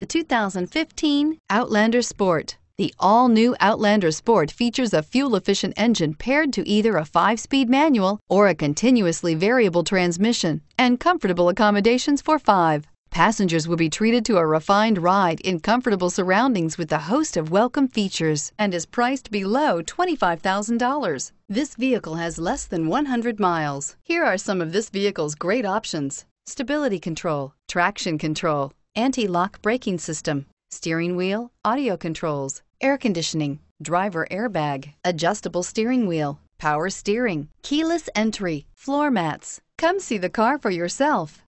The 2015 Outlander Sport. The all-new Outlander Sport features a fuel-efficient engine paired to either a 5-speed manual or a continuously variable transmission and comfortable accommodations for five. Passengers will be treated to a refined ride in comfortable surroundings with a host of welcome features and is priced below $25,000. This vehicle has less than 100 miles. Here are some of this vehicle's great options. Stability control, traction control, anti-lock braking system, steering wheel, audio controls, air conditioning, driver airbag, adjustable steering wheel, power steering, keyless entry, floor mats. Come see the car for yourself.